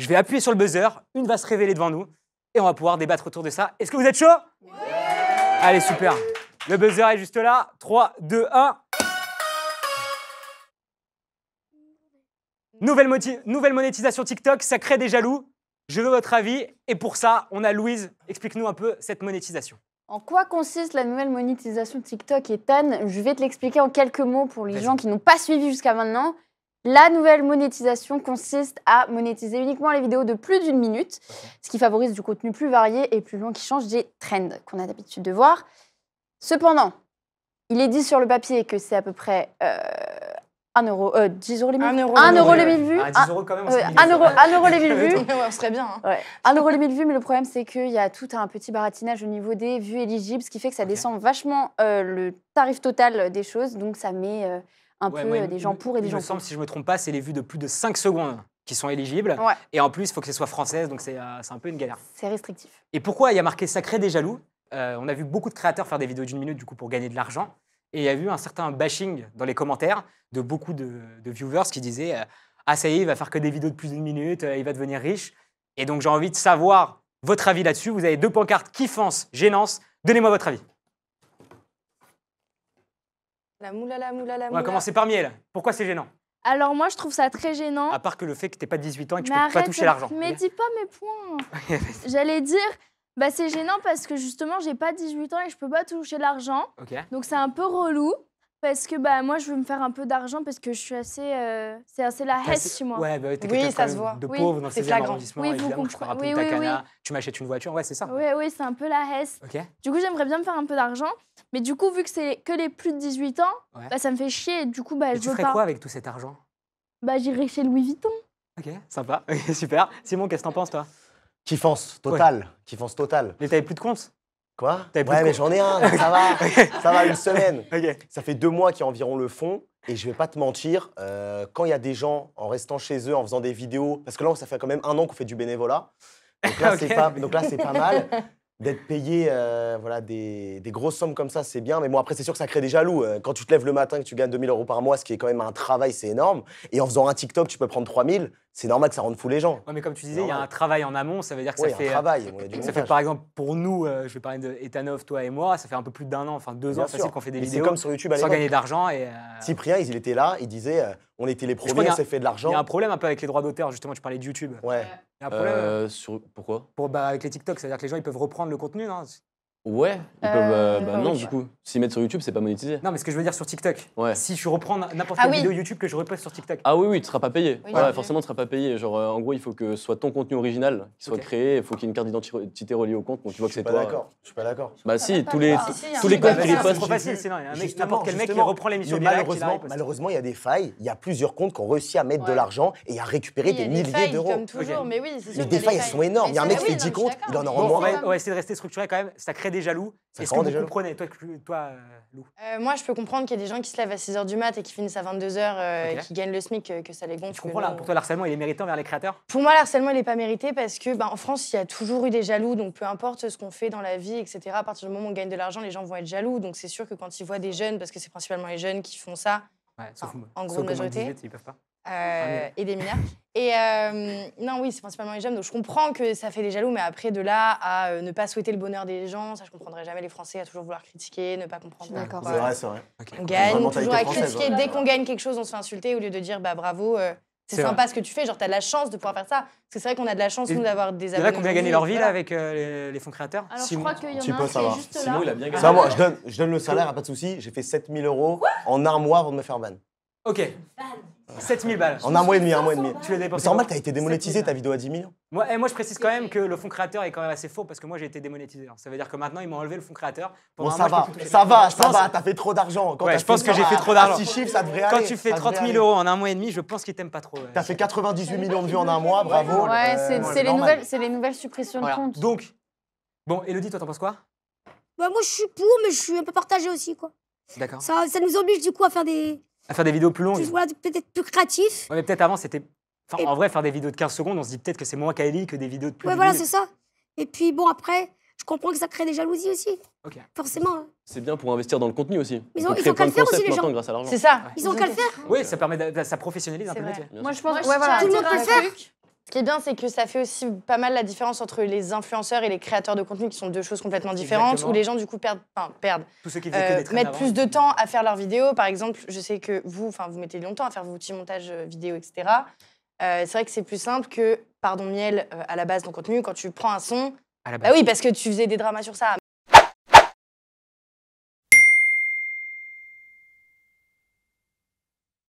Je vais appuyer sur le buzzer, une va se révéler devant nous et on va pouvoir débattre autour de ça. Est-ce que vous êtes chaud oui Allez, super. Le buzzer est juste là. 3, 2, 1. Nouvelle, monétisation TikTok, ça crée des jaloux. Je veux votre avis. Et pour ça, on a Louise. Explique-nous un peu cette monétisation. En quoi consiste la nouvelle monétisation TikTok, Ethan Je vais te l'expliquer en quelques mots pour les gens qui n'ont pas suivi jusqu'à maintenant. La nouvelle monétisation consiste à monétiser uniquement les vidéos de plus d'une minute, ce qui favorise du contenu plus varié et plus long qui change des trends qu'on a l'habitude de voir. Cependant, il est dit sur le papier que c'est à peu près 1 euh, euro, 10 euh, euros les 1000 vues. 1 euro les 1000 vues. 1 ah, euro les 1000 vues. serait bien. 1 hein. euro les 1000 vues, mais le problème, c'est qu'il y a tout un petit baratinage au niveau des vues éligibles, ce qui fait que ça descend vachement euh, le tarif total des choses, donc ça met un peu euh, des gens pour et des gens contre. Il si je ne me trompe pas, c'est les vues de plus de 5 secondes qui sont éligibles. Et en plus, il faut que ce soit française, donc euh, c'est un peu une galère. C'est restrictif. Et pourquoi il y a marqué Sacré des jaloux euh, On a vu beaucoup de créateurs faire des vidéos d'une minute du coup pour gagner de l'argent. Et il y a eu un certain bashing dans les commentaires de beaucoup de, viewers qui disaient Ah, ça y est, il va faire que des vidéos de plus d'une minute, il va devenir riche. Et donc, j'ai envie de savoir votre avis là-dessus. Vous avez deux pancartes qui kiffance, gênance. Donnez-moi votre avis. La moulala, la On va commencer par Miel. Pourquoi c'est gênant Alors moi, je trouve ça très gênant. À part que le fait que t'es pas 18 ans et que tu peux pas toucher l'argent. Mais dis pas mes points. J'allais dire, bah c'est gênant parce que justement, j'ai pas 18 ans et je peux pas toucher l'argent. Donc c'est un peu relou. Parce que bah, moi, je veux me faire un peu d'argent parce que je suis assez. Euh, c'est assez la hesse chez moi. Bah oui, ça se voit. De pauvre oui. dans ces Oui, vous comprenez. Oui, oui, tu m'achètes une voiture, ouais, c'est ça. Oui, oui, c'est un peu la hesse. Du coup, j'aimerais bien me faire un peu d'argent. Mais du coup, vu que c'est que les plus de 18 ans, bah, ça me fait chier. Du coup, bah, Et je tu ferais quoi avec tout cet argent Bah, j'irai chez Louis Vuitton. Ok, sympa, super. Simon, qu'est-ce que t'en penses, toi Kiffance, total. Ouais. Kiffance, total. Mais t'avais plus de compte Ouais, mais j'en ai un, ça va, ça va, une semaine. Ça fait deux mois qu'il y a environ le fond. Et je vais pas te mentir, euh, quand il y a des gens en restant chez eux, en faisant des vidéos, parce que là, ça fait quand même un an qu'on fait du bénévolat. Donc là, c'est pas, donc là, c'est pas mal. D'être payé euh, voilà, des, des, grosses sommes comme ça, c'est bien. Mais bon, après, c'est sûr que ça crée des jaloux. Euh, quand tu te lèves le matin, que tu gagnes 2000 euros par mois, ce qui est quand même un travail, c'est énorme. Et en faisant un TikTok, tu peux prendre 3000 c'est normal que ça rende fou les gens. Ouais, mais comme tu disais, il y a un travail en amont, ça veut dire que ça fait. Un travail. ça fait par exemple pour nous, euh, je vais parler de Etanov, toi et moi, ça fait un peu plus d'un an, enfin deux ans facile qu'on fait des vidéos. C'est comme sur YouTube à Sans gagner d'argent. Et, euh, Cyprien, il était là, il disait euh, on était les premiers, on s'est fait de l'argent. Il y a un problème un peu avec les droits d'auteur, justement, tu parlais de YouTube. Ouais. Il y a un problème. Sur... Pourquoi pour, bah, Avec les TikTok, c'est-à-dire que les gens ils peuvent reprendre le contenu. Non Ouais, bah, non, du coup, s'ils mettent sur YouTube, c'est pas monétisé. Non, mais ce que je veux dire sur TikTok, ouais. si je reprends n'importe quelle vidéo YouTube que je reposte sur TikTok. Ah oui, oui, tu seras pas payé. ouais, forcément, tu seras pas payé. Genre, en gros, il faut que ce soit ton contenu original qui soit créé, il faut qu'il y ait une carte d'identité reliée au compte. Donc, tu vois que c'est toi. D'accord. Je suis pas d'accord. Bah, si, tous les, tous les comptes qui les postent. C'est trop facile, sinon, il y a n'importe quel mec qui reprend l'émission Malheureusement, malheureusement, il y a des failles. Il y a plusieurs comptes qui ont réussi à mettre de l'argent et à récupérer des milliers d'euros. Mais des failles, sont énormes. Il y a un mec qui fait 10 comptes, il en a moins. On va essayer de rester structuré quand même des jaloux. Est-ce que vous comprenez, toi, toi euh, Lou euh, Moi, je peux comprendre qu'il y a des gens qui se lèvent à 6 h du mat et qui finissent à 22 h euh, et qui gagnent le SMIC, que, ça les gonfle. Tu comprends, là, pour toi, l'harcèlement, il est méritant envers les créateurs Pour moi, l'harcèlement, il n'est pas mérité parce que bah, en France, il y a toujours eu des jaloux. Donc, peu importe ce qu'on fait dans la vie, etc., à partir du moment où on gagne de l'argent, les gens vont être jaloux. Donc, c'est sûr que quand ils voient des jeunes, parce que c'est principalement les jeunes qui font ça, en, grande majorité. ils peuvent pas. Ah, euh, et des mineurs. Et euh, non, oui, c'est principalement les jeunes. Donc je comprends que ça fait des jaloux, mais après, de là à euh, ne pas souhaiter le bonheur des gens, ça, je comprendrai jamais les Français à toujours vouloir critiquer, ne pas comprendre. D'accord. C'est vrai, c'est vrai. On gagne, toujours à critiquer. Dès qu'on gagne quelque chose, on se fait insulter au lieu de dire bah bravo. c'est sympa ce que tu fais, genre t'as de la chance de pouvoir faire ça. Parce que c'est vrai qu'on a de la chance, nous, d'avoir des amis Il y en a qui leur vie, là, avec les, fonds créateurs Alors, je crois qu'il y en a un juste là. il a bien gagné. je donne, je donne le salaire, pas de souci. J'ai fait 7000 euros en armoire de me faire ban. Ok. 7000 balles. En un mois et demi, un mois et demi. Tu l'as dépensé. C'est normal, t'as été démonétisé, ta vidéo à 10 millions. Moi, et eh, moi, je précise quand même que le fonds créateur est quand même assez faux parce que moi, j'ai été démonétisé. Hein. Ça veut dire que maintenant, ils m'ont enlevé le fonds créateur. Pendant bon, ça, mois, va, ça va, ça va, t'as fait trop d'argent. Ouais, je pense que j'ai fait trop d'argent. ça devrait Quand tu fais 30 000 euros en un mois et demi, je pense qu'ils t'aiment pas trop. T'as fait 98 millions de vues en un mois, bravo. Ouais, euh, c'est les nouvelles suppressions de comptes. Donc, bon, Elodie, toi, t'en penses quoi Bah, moi, je suis pour, mais je suis un peu partagé aussi, quoi. D'accord. Ça nous oblige, du coup, à faire des à faire des vidéos plus longues. peut-être plus créatif. mais peut-être avant, c'était. Enfin, en vrai, faire des vidéos de 15 secondes, on se dit peut-être que c'est moins Kylie que des vidéos de plus. Ouais, voilà, c'est ça. Et puis bon, après, je comprends que ça crée des jalousies aussi. Ok. Forcément. Hein. C'est bien pour investir dans le contenu aussi. ils ont, qu'à le faire aussi, les gens. C'est ça. Ils, ont, qu'à le faire. Oui, ça permet de, ça professionnalise un peu le métier. Moi, je pense que ouais, voilà, tout le monde peut le faire. Ce qui est bien, c'est que ça fait aussi pas mal la différence entre les influenceurs et les créateurs de contenu, qui sont deux choses complètement différentes, où les gens, du coup, perdent. Enfin, perdent. Tous ceux qui euh, Mettent plus de temps à faire leurs vidéos. Par exemple, je sais que vous, enfin, vous mettez longtemps à faire vos petits montages euh, vidéo, etc. Euh, c'est vrai que c'est plus simple que, pardon, miel, à la base, ton contenu, quand tu prends un son. À la Bah oui, parce que tu faisais des dramas sur ça.